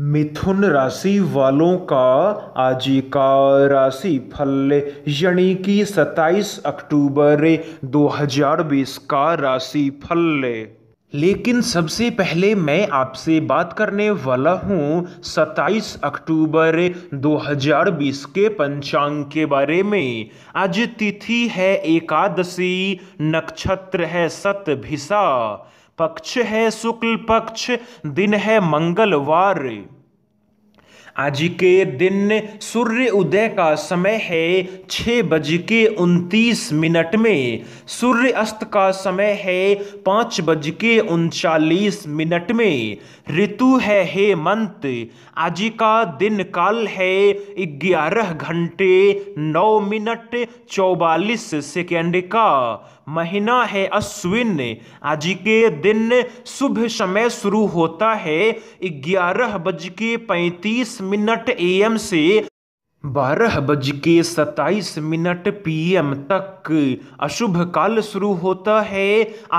मिथुन राशि वालों का का राशि फल यानी कि 27 अक्टूबर 2020 का राशि फल लेकिन सबसे पहले मैं आपसे बात करने वाला हूँ 27 अक्टूबर 2020 के पंचांग के बारे में आज तिथि है एकादशी नक्षत्र है सतभिसा पक्ष है शुक्ल पक्ष दिन है मंगलवार आज के दिन सूर्य उदय का समय है छः बज के उनतीस मिनट में सूर्य अस्त का समय है पाँच बज के उनचालीस मिनट में ऋतु है हेमंत आज का दिन काल है ग्यारह घंटे नौ मिनट चौवालीस सेकेंड का महीना है अश्विन आज के दिन शुभ समय शुरू होता है ग्यारह बज के पैंतीस मिनट ए एम से बारह बज के सत्ताईस मिनट पीएम तक अशुभ काल शुरू होता है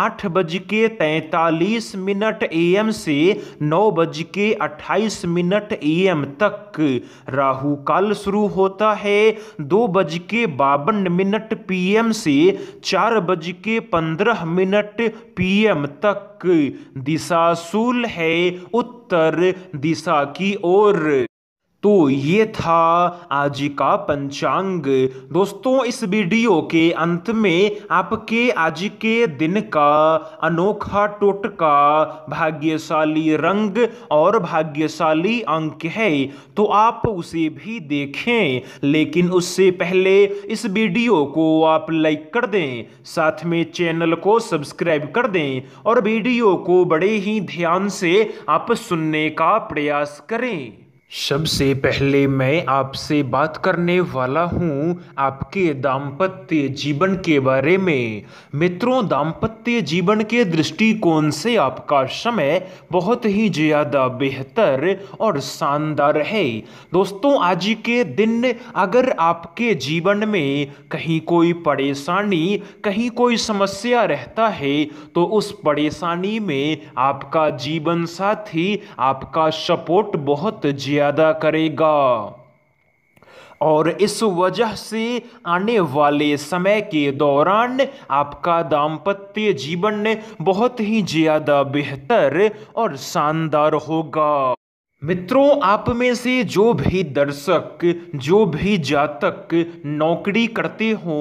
आठ बज के तैतालीस मिनट एएम से नौ बज के अट्ठाईस मिनट एएम तक राहु काल शुरू होता है दो बज के बावन मिनट पीएम से चार बज के पंद्रह मिनट पीएम तक दिशा सूल है उत्तर दिशा की ओर तो ये था आज का पंचांग दोस्तों इस वीडियो के अंत में आपके आज के दिन का अनोखा टोटका भाग्यशाली रंग और भाग्यशाली अंक है तो आप उसे भी देखें लेकिन उससे पहले इस वीडियो को आप लाइक कर दें साथ में चैनल को सब्सक्राइब कर दें और वीडियो को बड़े ही ध्यान से आप सुनने का प्रयास करें सबसे पहले मैं आपसे बात करने वाला हूँ आपके दाम्पत्य जीवन के बारे में मित्रों दाम्पत्य दाम्पत्य जीवन के दृष्टिकोण से आपका समय बहुत ही ज़्यादा बेहतर और शानदार है दोस्तों आज के दिन अगर आपके जीवन में कहीं कोई परेशानी कहीं कोई समस्या रहता है तो उस परेशानी में आपका जीवन साथी आपका सपोर्ट बहुत ज़्यादा करेगा और इस वजह से आने वाले समय के दौरान आपका दाम्पत्य जीवन बहुत ही ज़्यादा बेहतर और शानदार होगा मित्रों आप में से जो भी दर्शक जो भी जातक नौकरी करते हो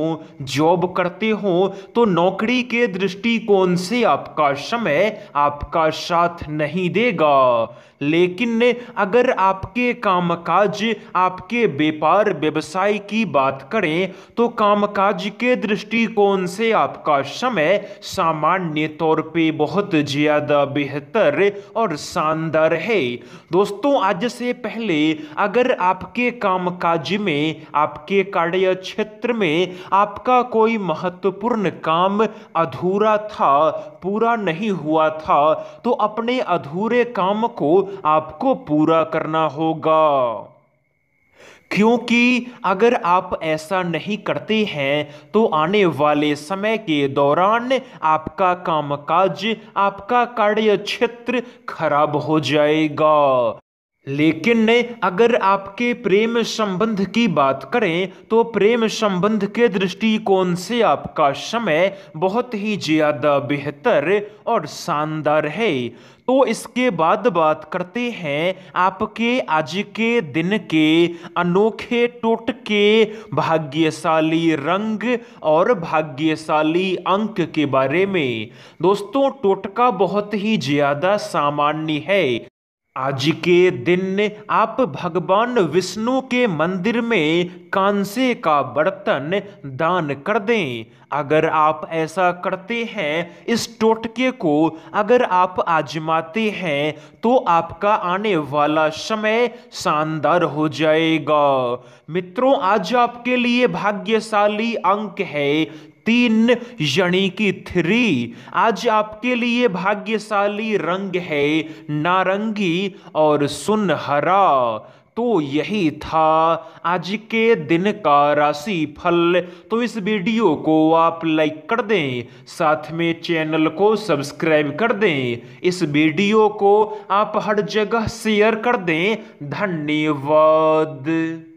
जॉब करते हो तो नौकरी के दृष्टिकोण से आपका समय आपका साथ नहीं देगा लेकिन अगर आपके कामकाज आपके व्यापार व्यवसाय की बात करें तो कामकाज के दृष्टिकोण से आपका समय सामान्य तौर पे बहुत ज़्यादा बेहतर और शानदार है दोस्तों आज से पहले अगर आपके कामकाज में आपके कार्य क्षेत्र में आपका कोई महत्वपूर्ण काम अधूरा था पूरा नहीं हुआ था तो अपने अधूरे काम को आपको पूरा करना होगा क्योंकि अगर आप ऐसा नहीं करते हैं तो आने वाले समय के दौरान आपका कामकाज आपका कार्य क्षेत्र खराब हो जाएगा लेकिन अगर आपके प्रेम संबंध की बात करें तो प्रेम संबंध के दृष्टिकोण से आपका समय बहुत ही ज़्यादा बेहतर और शानदार है तो इसके बाद बात करते हैं आपके आज के दिन के अनोखे टोटके भाग्यशाली रंग और भाग्यशाली अंक के बारे में दोस्तों टोटका बहुत ही ज्यादा सामान्य है आज के दिन आप भगवान विष्णु के मंदिर में कांसे का बर्तन दान कर दें अगर आप ऐसा करते हैं इस टोटके को अगर आप आजमाते हैं तो आपका आने वाला समय शानदार हो जाएगा मित्रों आज आपके लिए भाग्यशाली अंक है तीन यानी कि थ्री आज आपके लिए भाग्यशाली रंग है नारंगी और सुनहरा तो यही था आज के दिन का राशि फल तो इस वीडियो को आप लाइक कर दें साथ में चैनल को सब्सक्राइब कर दें इस वीडियो को आप हर जगह शेयर कर दें धन्यवाद